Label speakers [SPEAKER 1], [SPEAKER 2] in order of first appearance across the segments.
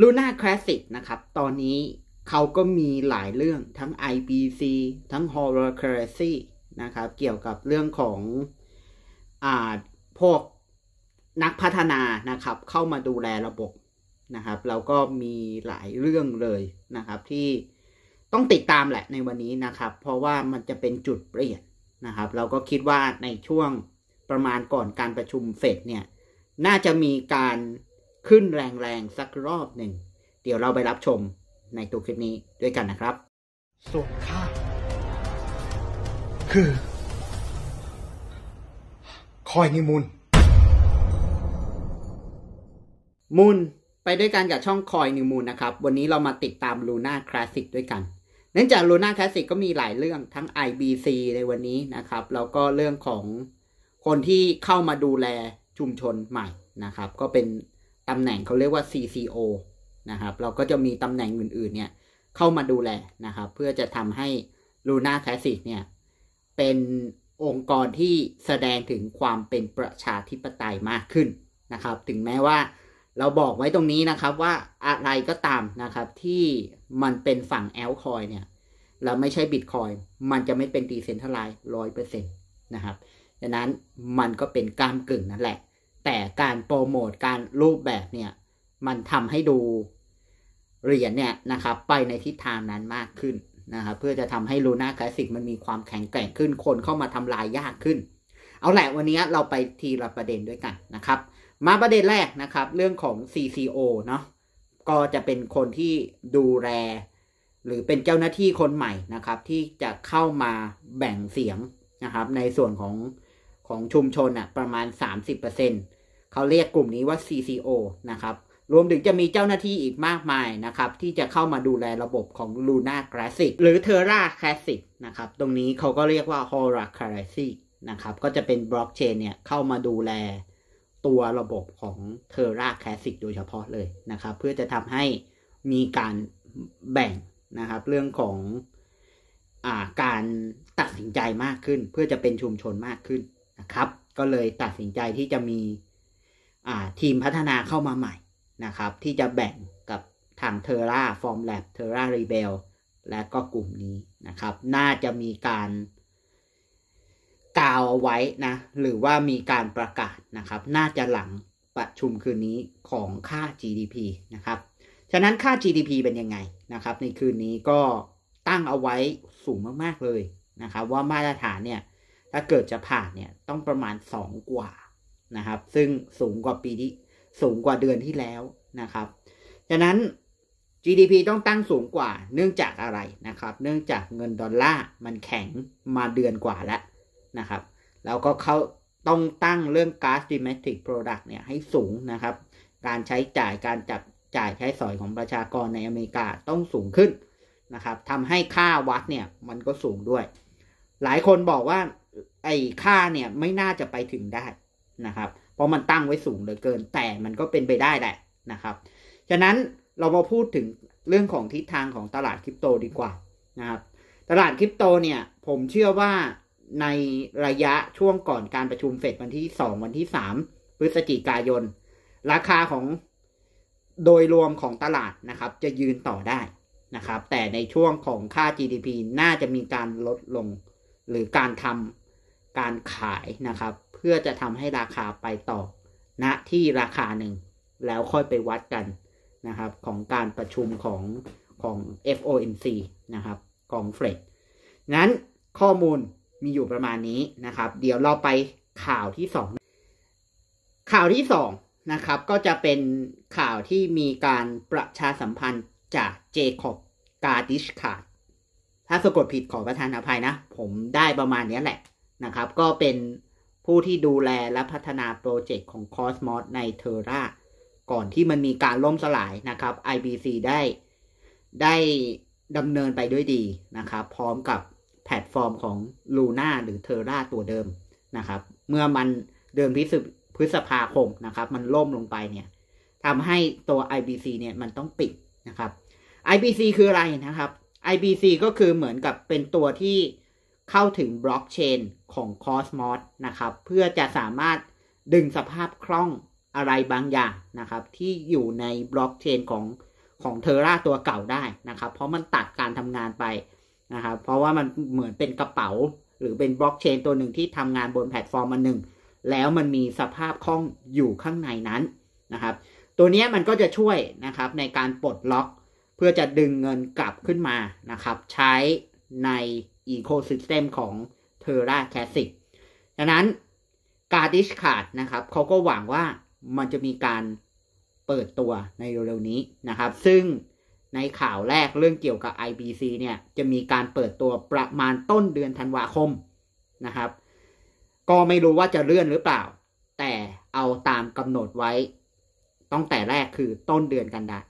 [SPEAKER 1] ลูน่าคลาสสิกนะครับตอนนี้เขาก็มีหลายเรื่องทั้ง IBC ทั้ง Horror c r a e c y นะครับเกี่ยวกับเรื่องของอ่าพวกนักพัฒนานะครับ เข้ามาดูแลระบบนะครับ เราก็มีหลายเรื่องเลยนะครับ ที่ต้องติดตามแหละในวันนี้นะครับ เพราะว่ามันจะเป็นจุดเปลี่ยนนะครับ เราก็คิดว่าในช่วงประมาณก่อนการประชุมเฟดเนี่ย น่าจะมีการขึ้นแรงๆสักรอบหนึ่ง เดี๋ยวเราไปรับชมในตัวคลิปนี้ด้วยกันนะครับส่วนข้าคือคอยนิมูลมูลไปด้วยกันกับช่องคอยนิมูลนะครับ วันนี้เรามาติดตามลูน่าคลาสสิกด้วยกัน เนื่องจากลูน่าคลาสสิกก็มีหลายเรื่องทั้ง IBC ในวันนี้นะครับแล้วก็เรื่องของคนที่เข้ามาดูแลชุมชนใหม่นะครับ ก็เป็นตำแหน่งเขาเรียกว่า CCO นะครับ เราก็จะมีตำแหน่งอื่นๆ เนี่ย เข้ามาดูแลนะครับ เพื่อจะทำให้ Luna Classic เนี่ย เป็นองค์กรที่แสดงถึงความเป็นประชาธิปไตยมากขึ้นนะครับ ถึงแม้ว่าเราบอกไว้ตรงนี้นะครับว่าอะไรก็ตามนะครับที่มันเป็นฝั่งแอลคอยเนี่ยเราไม่ใช่บิตคอยมันจะไม่เป็นดีเซนทัลไลน์ร้อยเปอร์เซ็นต์นะครับ ดังนั้นมันก็เป็นกล้ามกึ่งนั่นแหละแต่การโปรโมทการรูปแบบเนี่ยมันทำให้ดูเหรียญเนี่ยนะครับ ไปในทิศทางนั้นมากขึ้นนะครับเพื่อจะทำให้ลูน่าคลาสสิกมันมีความแข็งแกร่งขึ้นคนเข้ามาทำลายยากขึ้น เอาแหละวันนี้เราไปทีละประเด็นด้วยกันนะครับ มาประเด็นแรกนะครับเรื่องของ CCO เนาะก็จะเป็นคนที่ดูแลหรือเป็นเจ้าหน้าที่คนใหม่นะครับ ที่จะเข้ามาแบ่งเสียงนะครับ ในส่วนของของชุมชนอะประมาณ30%เเขาเรียกกลุ่มนี้ว่า CCO นะครับ รวมถึงจะมีเจ้าหน้าที่อีกมากมายนะครับ ที่จะเข้ามาดูแลระบบของ Luna Classic หรือ Terra Classic นะครับตรงนี้เขาก็เรียกว่า Hora Classic นะครับก็จะเป็นบล็อกเชนเนี่ย เข้ามาดูแลตัวระบบของ Terra Classic โดยเฉพาะเลยนะครับ เพื่อจะทำให้มีการแบ่งนะครับ เรื่องของอาการตัดสินใจมากขึ้น เพื่อจะเป็นชุมชนมากขึ้นนะครับ ก็เลยตัดสินใจที่จะมีทีมพัฒนาเข้ามาใหม่นะครับ ที่จะแบ่งกับทาง Terra Form Lab Terra Rebel และก็กลุ่มนี้นะครับ น่าจะมีการกล่าวไว้นะ หรือว่ามีการประกาศนะครับ น่าจะหลังประชุมคืนนี้ของค่า GDP นะครับ ฉะนั้นค่า GDP เป็นยังไงนะครับ ในคืนนี้ก็ตั้งเอาไว้สูงมากๆเลยนะครับ ว่ามาตรฐานเนี่ย ถ้าเกิดจะผ่านเนี่ยต้องประมาณ 2 กว่านะครับ ซึ่งสูงกว่าปีที่ สูงกว่าเดือนที่แล้วนะครับดังนั้น GDP ต้องตั้งสูงกว่าเนื่องจากอะไรนะครับเนื่องจากเงินดอลลาร์มันแข็งมาเดือนกว่าแล้วนะครับ แล้วก็เขาต้องตั้งเรื่องก๊าซดิเมติกโปรดักต์เนี่ยให้สูงนะครับการใช้จ่ายการจับจ่ายใช้สอยของประชากรในอเมริกาต้องสูงขึ้นนะครับทำให้ค่าวัดเนี่ยมันก็สูงด้วย หลายคนบอกว่าไอ้ค่าเนี่ยไม่น่าจะไปถึงได้นะครับเพราะมันตั้งไว้สูงเหลือเกิน แต่มันก็เป็นไปได้แหละนะครับ ฉะนั้นเรามาพูดถึงเรื่องของทิศทางของตลาดคริปโตดีกว่านะครับ ตลาดคริปโตเนี่ยผมเชื่อว่าในระยะช่วงก่อนการประชุมเฟดวันที่2 วันที่3พฤศจิกายน ราคาของโดยรวมของตลาดนะครับ จะยืนต่อได้นะครับ แต่ในช่วงของค่า GDP น่าจะมีการลดลงหรือการทำการขายนะครับพื่อจะทำให้ราคาไปต่อณนะที่ราคาหนึ่ง แล้วค่อยไปวัดกันนะครับของการประชุมของ ของ FOMC นะครับของเฟดนั้นข้อมูลมีอยู่ประมาณนี้นะครับ เดี๋ยวเราไปข่าวที่สองข่าวที่สองนะครับ ก็จะเป็นข่าวที่มีการประชาสัมพันธ์จากเจคอบกาดิชคาดถ้าสะกดผิดขอประทานอภัยนะ ผมได้ประมาณนี้แหละนะครับ ก็เป็นผู้ที่ดูแลและพัฒนาโปรเจกต์ของ Cosmos ใน Terra ก่อนที่มันมีการล่มสลายนะครับ IBC ได้ได้ดำเนินไปด้วยดีนะครับ พร้อมกับแพลตฟอร์มของ Luna หรือ Terra ตัวเดิมนะครับ เมื่อมันเดือนพฤษภาคมนะครับ มันล่มลงไปเนี่ยทำให้ตัว IBC เนี่ยมันต้องปิดนะครับ IBC คืออะไรนะครับ IBC ก็คือเหมือนกับเป็นตัวที่เข้าถึงบล็อกเชนของ Cosmos นะครับเพื่อจะสามารถดึงสภาพคล่องอะไรบางอย่างนะครับ ที่อยู่ในบล็อกเชนของของเทอร่าตัวเก่าได้นะครับเพราะมันตัดการทำงานไปนะครับเพราะว่ามันเหมือนเป็นกระเป๋า หรือเป็นบล็อกเชนตัวหนึ่งที่ทำงานบนแพลตฟอร์มอันหนึ่ง แล้วมันมีสภาพคล่องอยู่ข้างในนั้นนะครับ ตัวนี้มันก็จะช่วยนะครับในการปลดล็อก เพื่อจะดึงเงินกลับขึ้นมานะครับ ใช้ในอโคซิสเต็มของเทราแคสิกดังนั้นการดิ s h c a นะครับ เขาก็หวังว่ามันจะมีการเปิดตัวในเร็วๆนี้นะครับ ซึ่งในข่าวแรกเรื่องเกี่ยวกับ IBC เนี่ย จะมีการเปิดตัวประมาณต้นเดือนธันวาคมนะครับ ก็ไม่รู้ว่าจะเลื่อนหรือเปล่า แต่เอาตามกำหนดไว้ตั้งแต่แรกคือต้นเดือนกันดา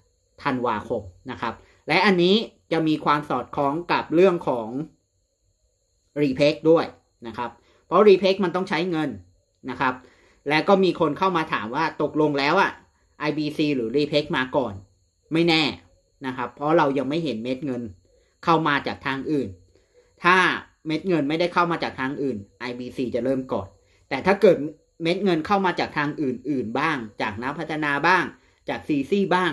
[SPEAKER 1] ธันวาคมนะครับ และอันนี้จะมีความสอดคล้องกับเรื่องของรีเพกด้วยนะครับ เพราะรีเพกมันต้องใช้เงินนะครับ และก็มีคนเข้ามาถามว่าตกลงแล้วอ่ะ IBC หรือรีเพกมาก่อนไม่แน่นะครับ เพราะเรายังไม่เห็นเม็ดเงินเข้ามาจากทางอื่น ถ้าเม็ดเงินไม่ได้เข้ามาจากทางอื่น IBC จะเริ่มก่อนแต่ถ้าเกิดเม็ดเงินเข้ามาจากทางอื่นๆบ้าง จากนักพัฒนาบ้าง จากซีซีบ้าง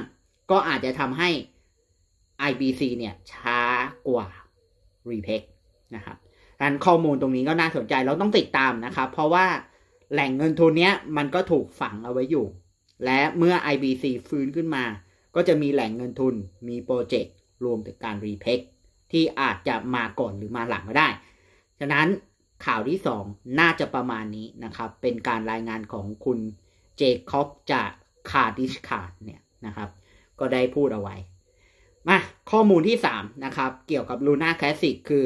[SPEAKER 1] ก็อาจจะทำให้ IBC เนี่ย ช้ากว่า r e p e c นะครับงั้นข้อมูลตรงนี้ก็น่าสนใจเราต้องติดตามนะครับ เพราะว่าแหล่งเงินทุนเนี้ย มันก็ถูกฝังเอาไว้อยู่ และเมื่อ IBC ฟื้นขึ้นมา ก็จะมีแหล่งเงินทุน มีโปรเจกต์ รวมถึงการรีเพคที่อาจจะมาก่อนหรือมาหลังก็ได้ ฉะนั้นข่าวที่2น่าจะประมาณนี้นะครับ เป็นการรายงานของคุณเจคอบจากคาดิชคาร์เนี่ยนะครับ ก็ได้พูดเอาไว้ มาข้อมูลที่3นะครับ เกี่ยวกับลูน่าแคสสิกคือ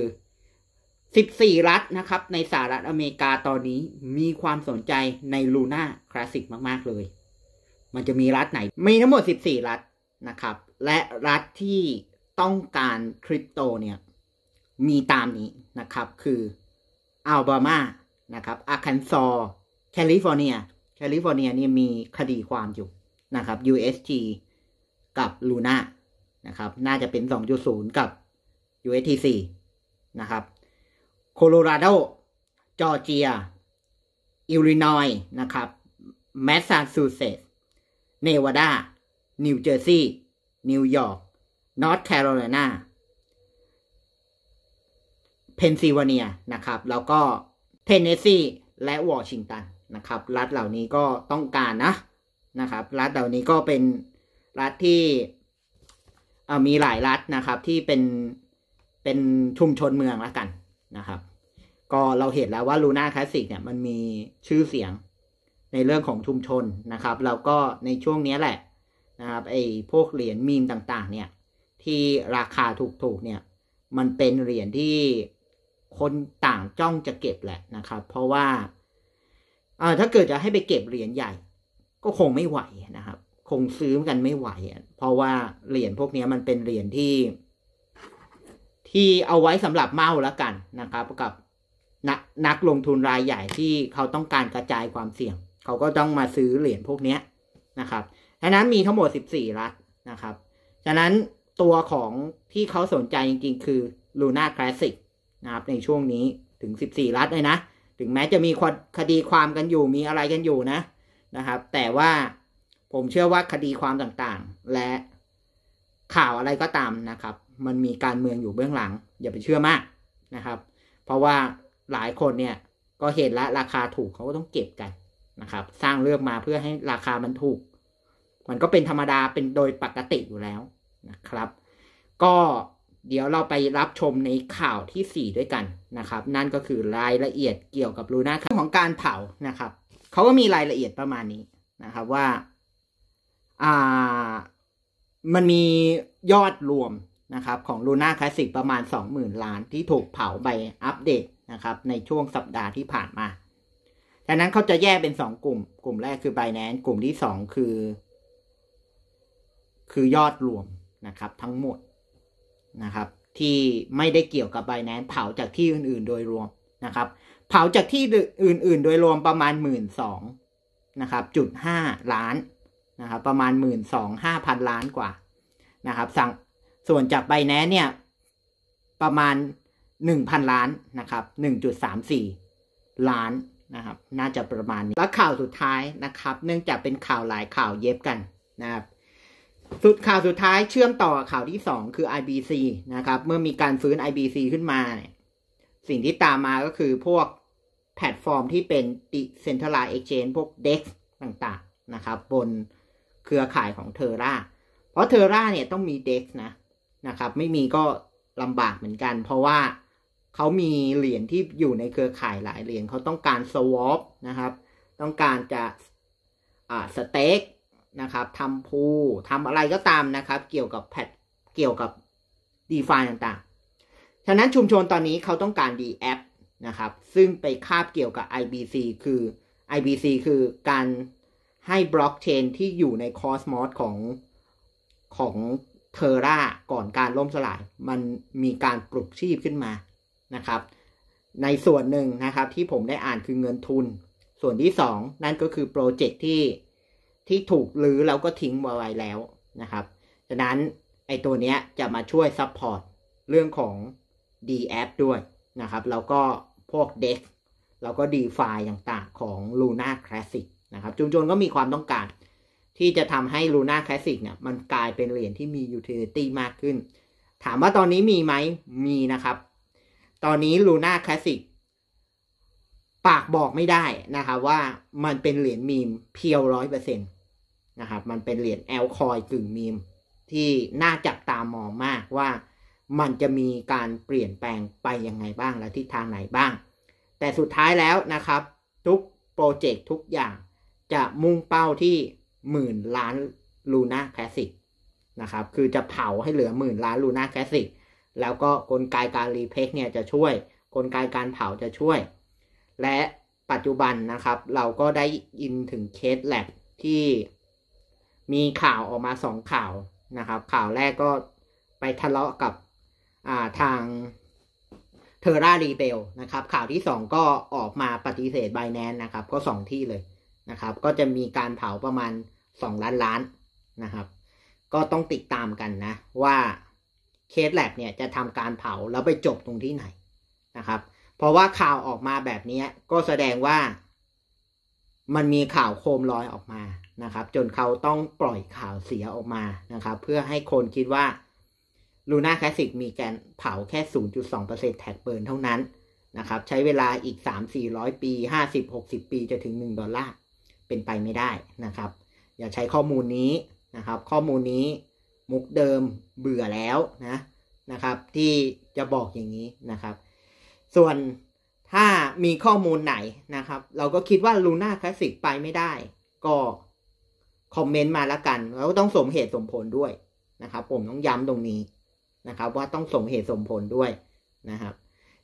[SPEAKER 1] 14 รัฐนะครับ ในสหรัฐอเมริกาตอนนี้มีความสนใจในลูน่าคลาสสิกมาก ๆ เลย มันจะมีรัฐไหน มีทั้งหมด 14 รัฐนะครับ และรัฐที่ต้องการคริปโตเนี่ยมีตามนี้นะครับ คืออัลบามานะครับ อาคันซอ แคลิฟอร์เนีย แคลิฟอร์เนียนี่มีคดีความอยู่ นะครับ USG กับลูน่านะครับ น่าจะเป็น2.0กับ USTC นะครับโคโลราโดจอร์เจียอิลลินอยนะครับแมสซาชูเซตส์เนวาดานิวเจอร์ซีย์นิวยอร์กนอร์ทแคโรไลนาเพนซิลเวเนียนะครับ แล้วก็เทนเนสซีและวอชิงตันนะครับ รัฐเหล่านี้ก็ต้องการนะ นะครับ รัฐเหล่านี้ก็เป็นรัฐที่มีหลายรัฐนะครับ ที่เป็นเป็นชุมชนเมืองละกันนะครับ ก็เราเห็นแล้วว่าลูน่าคลาสสิก เนี่ยมันมีชื่อเสียงในเรื่องของชุมชนนะครับ แล้วก็ในช่วงนี้แหละนะครับ ไอ้พวกเหรียญมีมต่าง ๆ เนี่ย ที่ราคาถูกๆเนี่ย มันเป็นเหรียญที่คนต่างจ้องจะเก็บแหละนะครับ เพราะว่า เออถ้าเกิดจะให้ไปเก็บเหรียญใหญ่ ก็คงไม่ไหวนะครับ คงซื้อกันไม่ไหว เพราะว่า เหรียญพวกนี้มันเป็นเหรียญที่ที่เอาไว้สำหรับเมาแล้วกันนะครับกับนนักลงทุนรายใหญ่ที่เขาต้องการกระจายความเสี่ยง เขาก็ต้องมาซื้อเหรียญพวกนี้นะครับฉะนั้นมีทั้งหมด14รัฐนะครับฉะนั้นตัวของที่เขาสนใจจริงๆ คือ Luna Classic นะครับในช่วงนี้ถึง 14รัฐเลยนะ ถึงแม้จะมีคดีความกันอยู่มีอะไรกันอยู่นะ นะครับ แต่ว่าผมเชื่อว่าคดีความต่างๆ และข่าวอะไรก็ตามนะครับมันมีการเมืองอยู่เบื้องหลัง อย่าไปเชื่อมากนะครับ เพราะว่าหลายคนเนี่ย ก็เห็นละราคาถูกเขาก็ต้องเก็บกันนะครับ สร้างเลือกมาเพื่อให้ราคามันถูก มันก็เป็นธรรมดาเป็นโดยปกติอยู่แล้วนะครับ ก็เดี๋ยวเราไปรับชมในข่าวที่4ด้วยกันนะครับ นั่นก็คือรายละเอียดเกี่ยวกับลูน่าเรื่องของการเผานะครับเขาก็มีรายละเอียดประมาณนี้นะครับ ว่าอ่ามันมียอดรวมนะครับของ Luna Classic ประมาณ 20,000 ล้าน ที่ถูกเผาไปอัปเดตนะครับ ในช่วงสัปดาห์ที่ผ่านมาดังนั้นเขาจะแยกเป็น2กลุ่มกลุ่มแรกคือ Binance กลุ่มที่ 2 คือ คือยอดรวมนะครับ ทั้งหมดนะครับ ที่ไม่ได้เกี่ยวกับ Binance เผาจากที่อื่น ๆ โดยรวมนะครับ เผาจากที่อื่น ๆ โดยรวมประมาณ 1 2ื่นนะครับจุดห้าล้านนะครับประมาณหมื่นสองห้าพันล้านกว่านะครับ สั่งส่วนจากไบแนนเนี่ย ประมาณ 1,000 ล้านนะครับ1.34 ล้านนะครับ น่าจะประมาณนี้ และข่าวสุดท้ายนะครับ เนื่องจากเป็นข่าวหลายข่าวเย็บกันนะครับ สุดข่าวสุดท้ายเชื่อมต่อข่าวที่ 2 คือ IBC นะครับ เมื่อมีการฟื้น IBC ขึ้นมา สิ่งที่ตามมาก็คือพวกแพลตฟอร์มที่เป็น Decentralized Exchange พวก DEX ต่างๆนะครับ บนเครือข่ายของเทอร่าเพราะเทอร่าเนี่ยต้องมี DEX นะนะครับไม่มีก็ลำบากเหมือนกัน เพราะว่าเขามีเหรียญที่อยู่ในเครือข่ายหลายเหรียญเขาต้องการสวอปนะครับ ต้องการจะอ่าสเต็กนะครับทำพูทำอะไรก็ตามนะครับ เกี่ยวกับแพทเกี่ยวกับดีฟาต่างๆ ฉะนั้นชุมชนตอนนี้เขาต้องการดแอพนะครับ ซึ่งไปคาบเกี่ยวกับ IBC คือ IBC คือการให้บล็อกเชนที่อยู่ในคอสมอสของของเทอร่าก่อนการล่มสลาย มันมีการปลุกชีพขึ้นมานะครับ ในส่วนหนึ่งนะครับที่ผมได้อ่านคือเงินทุน ส่วนที่สองนั่นก็คือโปรเจกต์ที่ที่ถูกลื้อแล้วก็ทิ้งไว้แล้วนะครับฉะนั้นไอตัวเนี้ยจะมาช่วยซัพพอร์ตเรื่องของ d a p ด้วยนะครับแล้วก็พวก DEX แล้วก็ d e f งต่างๆของ Luna Classic นะครับ จุมจนก็มีความต้องการที่จะทำให้ลูน่าคลาสสิกเนี่ย มันกลายเป็นเหรียญที่มียูท l i t ตี้มากขึ้น ถามว่าตอนนี้มีไหม มีนะครับ ตอนนี้ลูน่าคลาสสิกปากบอกไม่ได้นะครับว่ามันเป็นเหรียญมีมเพียวร้อยเปอร์เซ็นต์นะครับ มันเป็นเหรียญแอลคอยกึ่งมีมที่น่าจับตามองมากว่ามันจะมีการเปลี่ยนแปลงไปยังไงบ้างและทิศทางไหนบ้าง แต่สุดท้ายแล้วนะครับ ทุกโปรเจกต์ทุกอย่างจะมุ่งเป้าที่หมื่นล้านลูน่าแคสสิกนะครับ คือจะเผาให้เหลือหมื่นล้านลูน่าแคสสิก แล้วก็กลไกการรีเพกเนี่ยจะช่วย กลไกการเผาจะช่วย และปัจจุบันนะครับ เราก็ได้ยินถึงเคสแลบที่มีข่าวออกมาสองข่าวนะครับ ข่าวแรกก็ไปทะเลาะกับาทางเทอร่ารีเบลนะครับ ข่าวที่สองก็ออกมาปฏิเสธไบแนนนะครับ ก็สองที่เลยนะครับ ก็จะมีการเผาประมาณ 2 ล้าน ล้านนะครับ ก็ต้องติดตามกันนะ ว่าเคสแลบเนี่ยจะทำการเผาแล้วไปจบตรงที่ไหนนะครับ เพราะว่าข่าวออกมาแบบนี้ก็แสดงว่า มันมีข่าวโคมลอยออกมานะครับ จนเขาต้องปล่อยข่าวเสียออกมานะครับ เพื่อให้คนคิดว่าลูน่าคลาสสิกมีการเผาแค่ 0.2%แท็กเบิร์นเท่านั้นนะครับใช้เวลาอีก 3 400 ปี 50-60 ปีจะถึง1ดอลลาร์เป็นไปไม่ได้นะครับ อย่าใช้ข้อมูลนี้นะครับ ข้อมูลนี้มุกเดิมเบื่อแล้วนะนะครับ ที่จะบอกอย่างนี้นะครับ ส่วนถ้ามีข้อมูลไหนนะครับ เราก็คิดว่าลูน่าคลาสสิกไปไม่ได้ ก็คอมเมนต์มาละกันแล้วต้องสมเหตุสมผลด้วยนะครับผมต้องย้ำตรงนี้นะครับ ว่าต้องสมเหตุสมผลด้วยนะครับ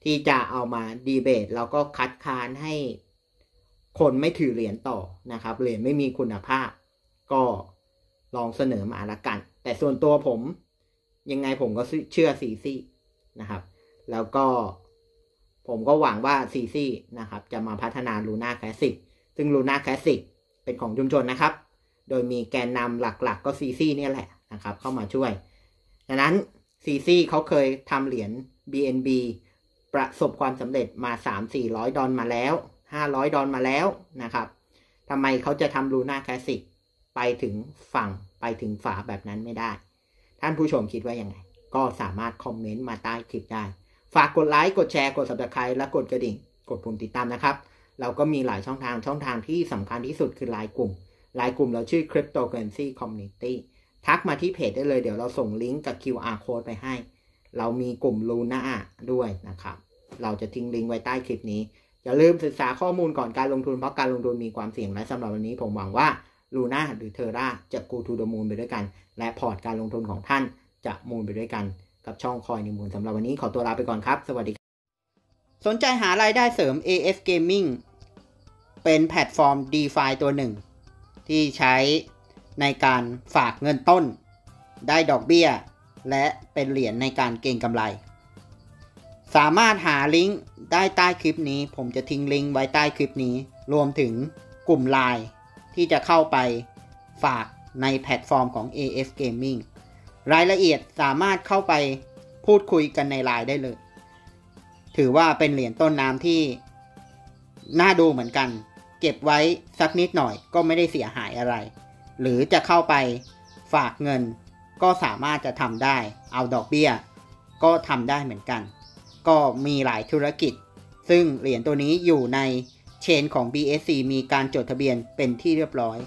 [SPEAKER 1] ที่จะเอามาดีเบตแล้วก็คัดค้านให้คนไม่ถือเหรียญต่อนะครับ เหรียญไม่มีคุณภาพก็ลองเสนอมาละกัน แต่ส่วนตัวผมยังไงผมก็เชื่อซีซี่นะครับ แล้วก็ผมก็หวังว่าซีซี่นะครับจะมาพัฒนาลูน่าคลาสสิก ซึ่งลูน่าคลาสสิกเป็นของชุมชนนะครับ โดยมีแกนนำหลักๆ ก็ซีซี่นี่แหละนะครับเข้ามาช่วย ดังนั้นซีซี่เขาเคยทำเหรียญ BNB ประสบความสำเร็จมา 3 400 ดอลมาแล้ว500 ดอลมาแล้วนะครับ ทำไมเขาจะทำลูน่าคลาสสิกไปถึงฝั่งไปถึงฝาแบบนั้นไม่ได้ ท่านผู้ชมคิดว่ายังไง ก็สามารถคอมเมนต์มาใต้คลิปได้ ฝากกดไลค์ กดแชร์ กด subscribe และกดกระดิ่ง กดปุ่มติดตามนะครับ เราก็มีหลายช่องทาง ช่องทางที่สำคัญที่สุดคือไลน์กลุ่ม ไลน์กลุ่มเราชื่อ Cryptocurrency Community ทักมาที่เพจได้เลย เดี๋ยวเราส่งลิงก์กับ QR code ไปให้ เรามีกลุ่มลูน่าด้วยนะครับ เราจะทิ้งลิงก์ไว้ใต้คลิปนี้อย่าลืมศึกษาข้อมูลก่อนการลงทุน เพราะการลงทุนมีความเสี่ยงและสำหรับวันนี้ผมหวังว่าลูน่าหรือเทอร่าจะกูทูดมูลไปด้วยกัน และพอร์ตการลงทุนของท่านจะมูลไปด้วยกัน กับช่องคอยนิมูลสำหรับวันนี้ ขอตัวลาไปก่อนครับ สวัสดีสนใจหารายได้เสริม AS Gaming เป็นแพลตฟอร์ม d e f าตัวหนึ่ง ที่ใช้ในการฝากเงินต้น ได้ดอกเบี้ย และเป็นเหรียญในการเก็งกำไรสามารถหาลิงก์ได้ใต้คลิปนี้ ผมจะทิ้งลิงก์ไว้ใต้คลิปนี้รวมถึงกลุ่มไลน์ที่จะเข้าไปฝากในแพลตฟอร์มของ AF Gaming รายละเอียดสามารถเข้าไปพูดคุยกันในไลน์ได้เลยถือว่าเป็นเหรียญต้นน้ำที่น่าดูเหมือนกัน เก็บไว้สักนิดหน่อยก็ไม่ได้เสียหายอะไร หรือจะเข้าไปฝากเงิน ก็สามารถจะทำได้เอาดอกเบี้ย ก็ทำได้เหมือนกันก็มีหลายธุรกิจ ซึ่งเหรียญตัวนี้อยู่ในเชนของ BSC มีการจดทะเบียนเป็นที่เรียบร้อย